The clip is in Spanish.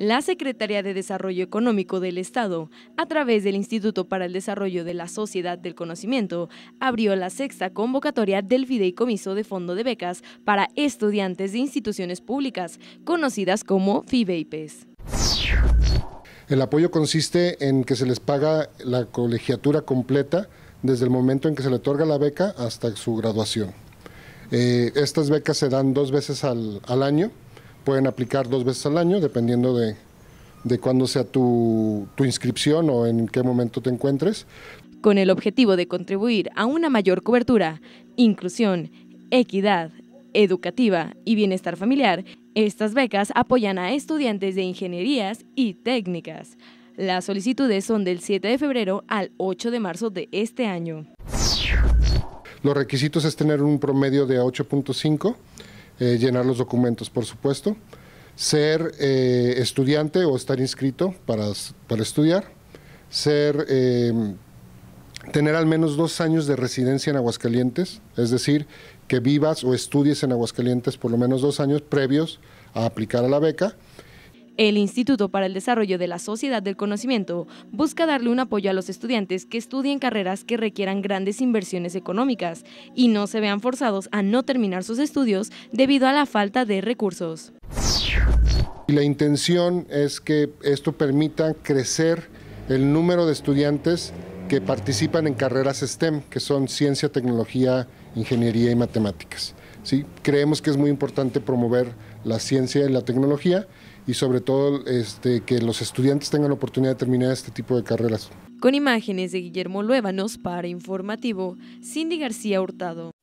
La Secretaría de Desarrollo Económico del Estado, a través del Instituto para el Desarrollo de la Sociedad del Conocimiento, abrió la sexta convocatoria del Fideicomiso de Fondo de Becas para estudiantes de instituciones públicas, conocidas como FIBEIPES. El apoyo consiste en que se les paga la colegiatura completa desde el momento en que se le otorga la beca hasta su graduación. Eh, estas becas se dan dos veces al año, pueden aplicar dos veces al año, dependiendo de, de cuándo sea tu, inscripción o en qué momento te encuentres. Con el objetivo de contribuir a una mayor cobertura, inclusión, equidad, educativa y bienestar familiar, estas becas apoyan a estudiantes de ingenierías y técnicas. Las solicitudes son del 7 de febrero al 8 de marzo de este año. Los requisitos es tener un promedio de 8.5 eh, llenar los documentos, por supuesto, ser eh, estudiante o estar inscrito para, estudiar, ser, em, tener al menos dos años de residencia en Aguascalientes, es decir, que vivas o estudies en Aguascalientes por lo menos dos años previos a aplicar a la beca el Instituto para el Desarrollo de la Sociedad del Conocimiento busca darle un apoyo a los estudiantes que estudien carreras que requieran grandes inversiones económicas y no se vean forzados a no terminar sus estudios debido a la falta de recursos. La intención es que esto permita crecer el número de estudiantes que participan en carreras STEM, que son ciencia, tecnología, ingeniería y matemáticas. ¿Sí? Creemos que es muy importante promover la ciencia y la tecnología y sobre todo este, que los estudiantes tengan la oportunidad de terminar este tipo de carreras. Con imágenes de Guillermo Luévanos para Informativo, Cindy García Hurtado.